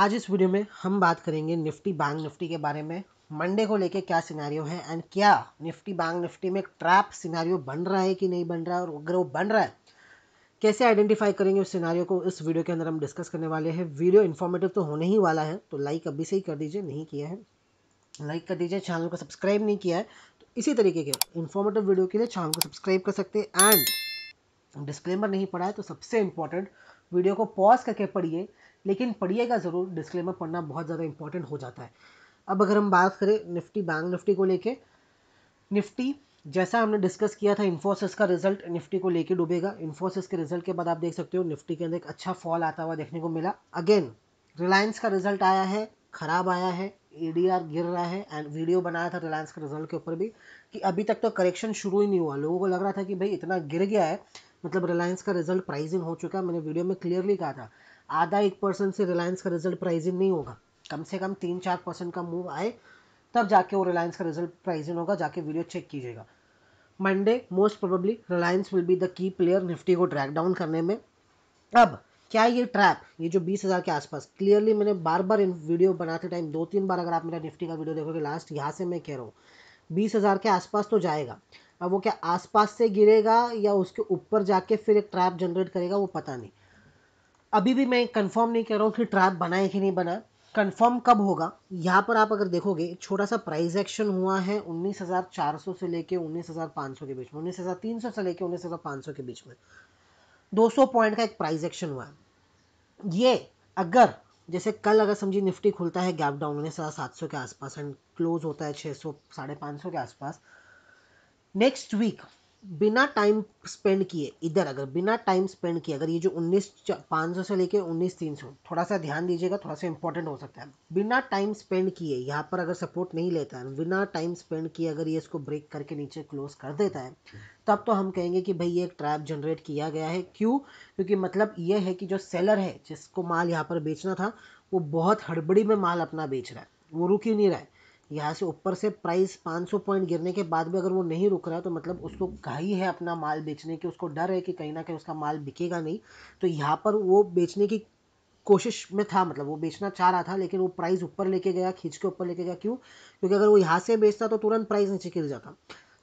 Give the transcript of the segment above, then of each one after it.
आज इस वीडियो में हम बात करेंगे निफ्टी बैंक निफ्टी के बारे में मंडे को लेके क्या सिनारियो है एंड क्या निफ्टी बैंक निफ्टी में ट्रैप सिनारियो बन रहा है कि नहीं बन रहा है और अगर वो बन रहा है कैसे आइडेंटिफाई करेंगे उस सिनारियो को इस वीडियो के अंदर हम डिस्कस करने वाले हैं वीडियो इन्फॉर्मेटिव तो होने ही वाला है तो लाइक अभी से ही कर दीजिए नहीं किया है लाइक कर दीजिए चैनल को सब्सक्राइब नहीं किया है तो इसी तरीके के इन्फॉर्मेटिव वीडियो के लिए चैनल को सब्सक्राइब कर सकते हैं एंड डिस्क्लेमर नहीं पड़ा है तो सबसे इम्पॉर्टेंट वीडियो को पॉज करके पढ़िए लेकिन पढ़िएगा ज़रूर डिस्क्लेमर पढ़ना बहुत ज़्यादा इंपॉर्टेंट हो जाता है अब अगर हम बात करें निफ्टी बैंक निफ्टी को लेके निफ्टी जैसा हमने डिस्कस किया था इन्फोसिस का रिजल्ट निफ्टी को लेके डूबेगा इन्फोसिस के रिजल्ट के बाद आप देख सकते हो निफ्टी के अंदर एक अच्छा फॉल आता हुआ देखने को मिला अगेन रिलायंस का रिजल्ट आया है खराब आया है ई गिर रहा है एंड वीडियो बनाया था रिलायंस के रिजल्ट के ऊपर भी कि अभी तक तो करेक्शन शुरू ही नहीं हुआ लोगों को लग रहा था कि भाई इतना गिर गया है मतलब रिलायंस का रिजल्ट प्राइजिंग हो चुका है मैंने वीडियो में क्लियरली कहा था आधा एक परसेंट से रिलायंस का रिजल्ट प्राइजिंग नहीं होगा कम से कम तीन चार परसेंट का मूव आए तब जाके वो रिलायंस का रिजल्ट प्राइजिंग होगा जाके वीडियो चेक कीजिएगा Monday most probably Reliance will be the key player Nifty को ट्रैक डाउन करने में अब क्या ये ट्रैप ये जो बीस हज़ार के आसपास क्लियरली मैंने बार बार इन वीडियो बनाते टाइम दो तीन बार अगर आप मेरा निफ्टी का वीडियो देखोगे लास्ट यहाँ से मैं कह रहा हूँ बीस हज़ार के आसपास तो जाएगा अब वो क्या आसपास से गिरेगा या उसके ऊपर जाके फिर एक ट्रैप जनरेट करेगा वो पता नहीं अभी भी मैं कंफर्म नहीं कह रहा हूँ कि ट्रैप बनाए कि नहीं बनाए कंफर्म कब होगा यहाँ पर आप अगर देखोगे छोटा सा प्राइस एक्शन हुआ है 19,400 से लेके 19,500 के बीच में 19,300 से लेके 19,500 के बीच में 200 पॉइंट का एक प्राइस एक्शन हुआ है ये अगर जैसे कल अगर समझिए निफ्टी खुलता है गैप डाउन उन्नीस हज़ार सात सौ के आसपास एंड क्लोज होता है छः सौ साढ़े पाँच सौ के आसपास नेक्स्ट वीक बिना टाइम स्पेंड किए इधर अगर बिना टाइम स्पेंड किए अगर ये जो उन्नीस पाँच सौ से लेके उन्नीस तीन सौ थोड़ा सा ध्यान दीजिएगा थोड़ा सा इंपॉर्टेंट हो सकता है बिना टाइम स्पेंड किए यहाँ पर अगर सपोर्ट नहीं लेता है बिना टाइम स्पेंड किए अगर ये इसको ब्रेक करके नीचे क्लोज कर देता है तब तो हम कहेंगे कि भाई ये एक ट्रैप जनरेट किया गया है क्यों क्योंकि मतलब ये है कि जो सेलर है जिसको माल यहाँ पर बेचना था वो बहुत हड़बड़ी में माल अपना बेच रहा है वो रुक ही नहीं रहा है यहाँ से ऊपर से प्राइस 500 पॉइंट गिरने के बाद भी अगर वो नहीं रुक रहा तो मतलब उसको घाई है अपना माल बेचने की उसको डर है कि कहीं ना कहीं उसका माल बिकेगा नहीं तो यहाँ पर वो बेचने की कोशिश में था मतलब वो बेचना चाह रहा था लेकिन वो प्राइस ऊपर लेके गया खींच के ऊपर लेके गया क्यों क्योंकि अगर वो यहाँ से बेचता तो तुरंत प्राइस नीचे गिर जाता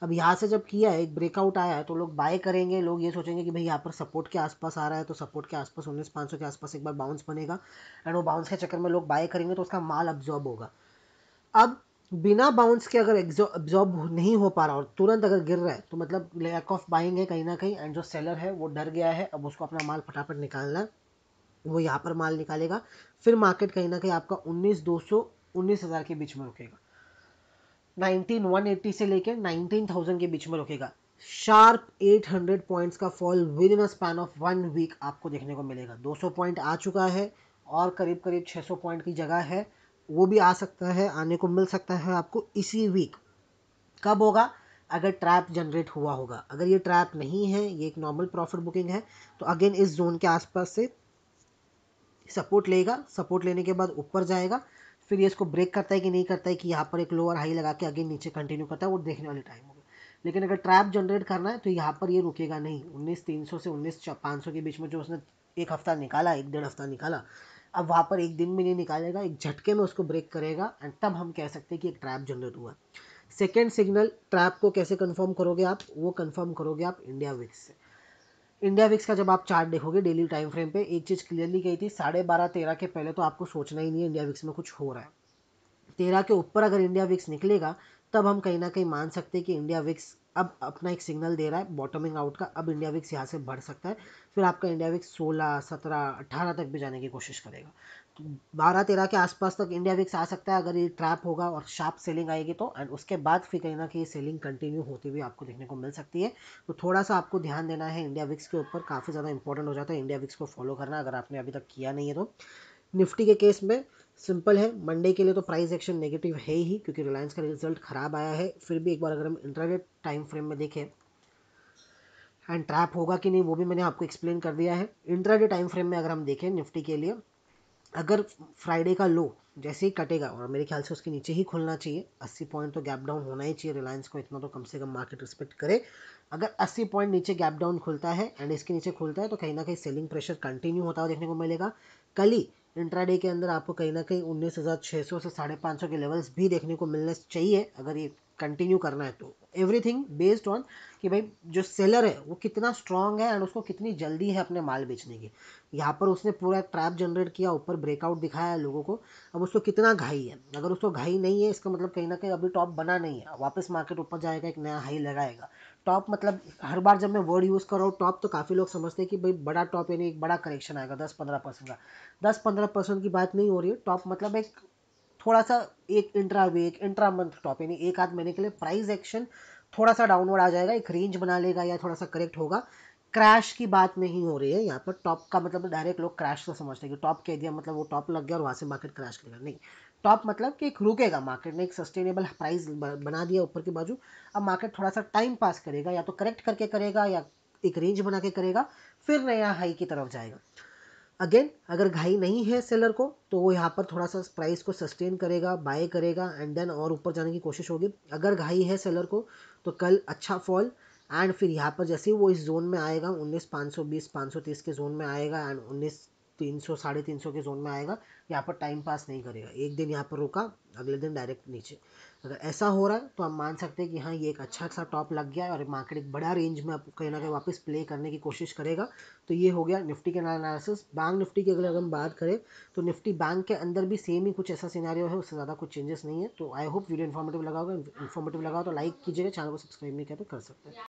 अब यहाँ से जब किया है एक ब्रेकआउट आया है तो लोग बाय करेंगे लोग ये सोचेंगे कि भाई यहाँ पर सपोर्ट के आसपास आ रहा है तो सपोर्ट के आसपास उन्नीस पाँच सौ के आसपास एक बार बाउंस बनेगा एंड वो बाउंस के चक्कर में लोग बाय करेंगे तो उसका माल अब्जॉर्ब होगा अब बिना बाउंस के अगर एब्जॉर्ब नहीं हो पा रहा और तुरंत अगर गिर रहा है तो मतलब लैक ऑफ बाइंग है कहीं ना कहीं एंड जो सेलर है वो डर गया है अब उसको अपना माल फटाफट निकालना वो यहाँ पर माल निकालेगा फिर मार्केट कहीं ना कहीं आपका उन्नीस दो सौ उन्नीस हज़ार के बीच में रुकेगा नाइनटीन वन एट्टी से लेकर नाइनटीन थाउजेंड के बीच में रुकेगा शार्प एट हंड्रेड पॉइंट्स का fall within a span of one week आपको देखने को मिलेगा दो सौ पॉइंट आ चुका है और करीब करीब सौ पॉइंट की जगह है वो भी आ सकता है आने को मिल सकता है आपको इसी वीक कब होगा अगर ट्रैप जनरेट हुआ होगा अगर ये ट्रैप नहीं है ये एक नॉर्मल प्रॉफिट बुकिंग है तो अगेन इस जोन के आसपास से सपोर्ट लेगा सपोर्ट लेने के बाद ऊपर जाएगा फिर ये इसको ब्रेक करता है कि नहीं करता है कि यहाँ पर एक लोअर हाई लगा के अगेन नीचे कंटिन्यू करता है वो देखने वाले टाइम होगा लेकिन अगर ट्रैप जनरेट करना है तो यहाँ पर ये रुकेगा नहीं उन्नीस तीन सौ से उन्नीस पाँच सौ के बीच में जो उसने एक हफ्ता निकाला एक डेढ़ हफ्ता निकाला अब वहाँ पर एक दिन भी नहीं निकालेगा एक झटके में उसको ब्रेक करेगा एंड तब हम कह सकते हैं कि एक ट्रैप जनरेट हुआ सेकेंड सिग्नल ट्रैप को कैसे कन्फर्म करोगे आप वो कन्फर्म करोगे आप इंडिया विक्स से इंडिया विक्स का जब आप चार्ट देखोगे डेली टाइम फ्रेम पे एक चीज़ क्लियरली कही थी साढ़े बारह तेरह के पहले तो आपको सोचना ही नहीं है इंडिया विक्स में कुछ हो रहा है तेरह के ऊपर अगर इंडिया विक्स निकलेगा तब हम कहीं ना कहीं मान सकते हैं कि इंडिया विक्स अब अपना एक सिग्नल दे रहा है बॉटमिंग आउट का अब इंडिया विक्स यहाँ से बढ़ सकता है फिर आपका इंडिया विक्स सोलह सत्रह अट्ठारह तक भी जाने की कोशिश करेगा तो बारह तेरह के आसपास तक इंडिया विक्स आ सकता है अगर ये ट्रैप होगा और शार्प सेलिंग आएगी तो एंड उसके बाद फिर कहीं ना कहीं सेलिंग कंटिन्यू होती हुई आपको देखने को मिल सकती है तो थोड़ा सा आपको ध्यान देना है इंडिया विक्स के ऊपर काफ़ी ज़्यादा इंपॉर्टेंट हो जाता है इंडिया विक्स को फॉलो करना अगर आपने अभी तक किया नहीं है तो निफ्टी के केस में सिंपल है मंडे के लिए तो प्राइस एक्शन नेगेटिव है ही क्योंकि रिलायंस का रिजल्ट ख़राब आया है फिर भी एक बार अगर हम इंटरनेट टाइम फ्रेम में देखें एंड ट्रैप होगा कि नहीं वो भी मैंने आपको एक्सप्लेन कर दिया है इंट्राडे टाइम फ्रेम में अगर हम देखें निफ्टी के लिए अगर फ्राइडे का लो जैसे ही कटेगा और मेरे ख्याल से उसके नीचे ही खुलना चाहिए 80 पॉइंट तो गैप डाउन होना ही चाहिए रिलायंस को इतना तो कम से कम मार्केट रिस्पेक्ट करे अगर 80 पॉइंट नीचे गैप डाउन खुलता है एंड इसके नीचे खुलता है तो कहीं ना कहीं सेलिंग प्रेशर कंटिन्यू होता हुआ देखने को मिलेगा कल ही इंट्राडे के अंदर आपको कहीं ना कहीं उन्नीस हज़ार छः सौ से साढ़े पाँच सौ के लेवल्स भी देखने को मिलने चाहिए अगर ये कंटिन्यू करना है तो एवरीथिंग बेस्ड ऑन कि भाई जो सेलर है वो कितना स्ट्रांग है एंड उसको कितनी जल्दी है अपने माल बेचने की यहाँ पर उसने पूरा ट्रैप जनरेट किया ऊपर ब्रेकआउट दिखाया है लोगों को अब उसको कितना घाई है अगर उसको घाई नहीं है इसका मतलब कहीं ना कहीं अभी टॉप बना नहीं है वापस मार्केट ऊपर जाएगा एक नया हाई लगाएगा टॉप मतलब हर बार जब मैं वर्ड यूज़ कर रहा हूँ टॉप तो काफ़ी लोग समझते हैं कि भाई बड़ा टॉप यानी एक बड़ा करेक्शन आएगा दस पंद्रह परसेंट का दस पंद्रह परसेंट की बात नहीं हो रही है टॉप मतलब एक थोड़ा सा एक intra week intra month top यानी एक आध महीने के लिए प्राइस एक्शन थोड़ा सा डाउनवर्ड आ जाएगा एक रेंज बना लेगा या थोड़ा सा करेक्ट होगा क्रैश की बात नहीं हो रही है यहाँ पर टॉप का मतलब डायरेक्ट लोग क्रैश तो समझते हैं कि टॉप कह दिया मतलब वो टॉप लग गया और वहाँ से मार्केट क्रैश करेगा नहीं टॉप मतलब कि एक रुकेगा मार्केट ने एक सस्टेनेबल प्राइस बना दिया ऊपर की बाजू अब मार्केट थोड़ा सा टाइम पास करेगा या तो करेक्ट करके करेगा या एक रेंज बना के करेगा फिर नया हाई की तरफ जाएगा अगेन अगर घाई नहीं है सेलर को तो वो यहाँ पर थोड़ा सा प्राइस को सस्टेन करेगा बाय करेगा एंड देन और ऊपर जाने की कोशिश होगी अगर घाई है सेलर को तो कल अच्छा फॉल एंड फिर यहाँ पर जैसे ही वो इस जोन में आएगा उन्नीस पाँच सौ बीस पाँच सौ तीस के जोन में आएगा एंड उन्नीस तीन सौ साढ़े तीन सौ के जोन में आएगा यहाँ पर टाइम पास नहीं करेगा एक दिन यहाँ पर रुका अगले दिन डायरेक्ट नीचे अगर ऐसा हो रहा है तो हम मान सकते हैं कि हाँ ये एक अच्छा सा टॉप लग गया है और मार्केट एक बड़ा रेंज में कहीं ना कहीं वापस प्ले करने की कोशिश करेगा तो ये हो गया निफ्टी के एनालिसिस बैंक निफ्टी की अगर हम बात करें तो निफ्टी बैंक के अंदर भी सेम ही कुछ ऐसा सिनारियो है उससे ज़्यादा कुछ चेंजेस नहीं है तो आई होप वीडियो इन्फॉर्मेटिव लगा होगा इन्फॉर्मेटिव लगा तो लाइक कीजिएगा चैनल को सब्सक्राइब नहीं किया तो कर सकते हैं